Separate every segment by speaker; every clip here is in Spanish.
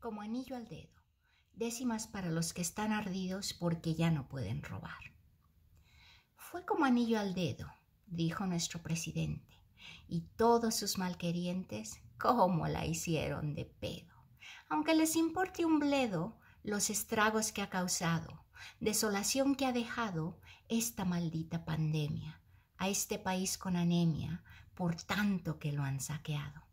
Speaker 1: como anillo al dedo, décimas para los que están ardidos porque ya no pueden robar. Fue como anillo al dedo, dijo nuestro presidente, y todos sus malquerientes, cómo la hicieron de pedo. Aunque les importe un bledo los estragos que ha causado, desolación que ha dejado esta maldita pandemia, a este país con anemia, por tanto que lo han saqueado.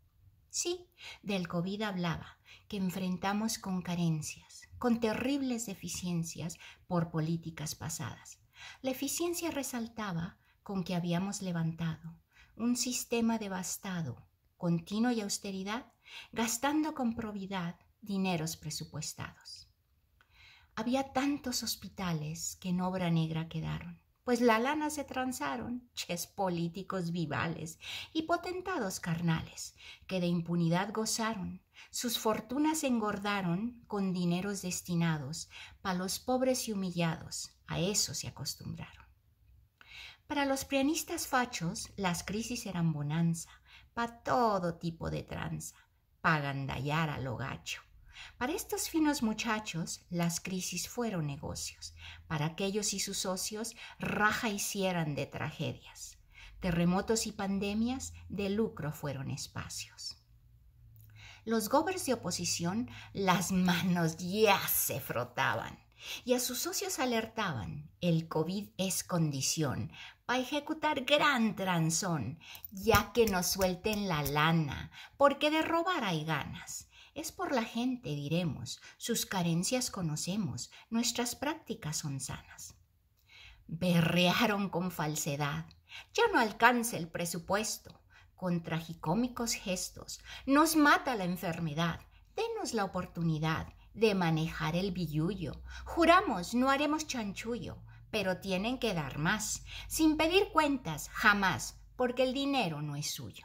Speaker 1: Sí, del COVID hablaba, que enfrentamos con carencias, con terribles deficiencias por políticas pasadas. La eficiencia resaltaba con que habíamos levantado un sistema devastado, continuo y austeridad, gastando con probidad dineros presupuestados. Había tantos hospitales que en obra negra quedaron pues la lana se tranzaron, ches políticos vivales y potentados carnales, que de impunidad gozaron, sus fortunas engordaron con dineros destinados pa' los pobres y humillados, a eso se acostumbraron. Para los pianistas fachos, las crisis eran bonanza, pa' todo tipo de tranza, pa' gandallar a lo gacho. Para estos finos muchachos, las crisis fueron negocios. Para aquellos y sus socios, raja hicieran de tragedias. Terremotos y pandemias de lucro fueron espacios. Los gobers de oposición las manos ya se frotaban y a sus socios alertaban, el COVID es condición para ejecutar gran tranzón, ya que nos suelten la lana, porque de robar hay ganas. Es por la gente, diremos, sus carencias conocemos, nuestras prácticas son sanas. Berrearon con falsedad, ya no alcanza el presupuesto, con tragicómicos gestos, nos mata la enfermedad, denos la oportunidad de manejar el billullo, juramos no haremos chanchullo, pero tienen que dar más, sin pedir cuentas jamás, porque el dinero no es suyo.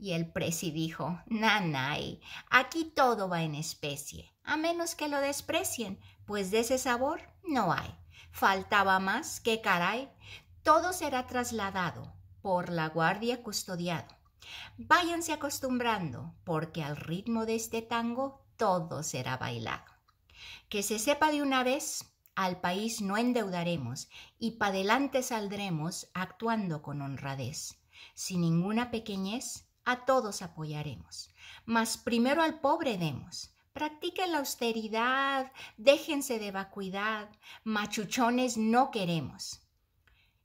Speaker 1: Y el presi dijo, Nanay, aquí todo va en especie, a menos que lo desprecien, pues de ese sabor no hay. Faltaba más que caray, todo será trasladado por la guardia custodiado. Váyanse acostumbrando, porque al ritmo de este tango todo será bailado. Que se sepa de una vez, al país no endeudaremos y pa' delante saldremos actuando con honradez, sin ninguna pequeñez a todos apoyaremos, mas primero al pobre demos. Practiquen la austeridad, déjense de vacuidad, machuchones no queremos.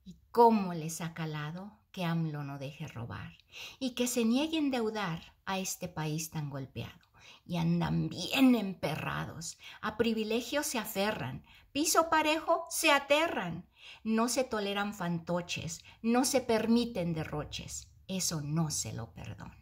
Speaker 1: ¿Y cómo les ha calado que AMLO no deje robar y que se niegue a endeudar a este país tan golpeado? y andan bien emperrados. A privilegios se aferran, piso parejo se aterran. No se toleran fantoches, no se permiten derroches. Eso no se lo perdona.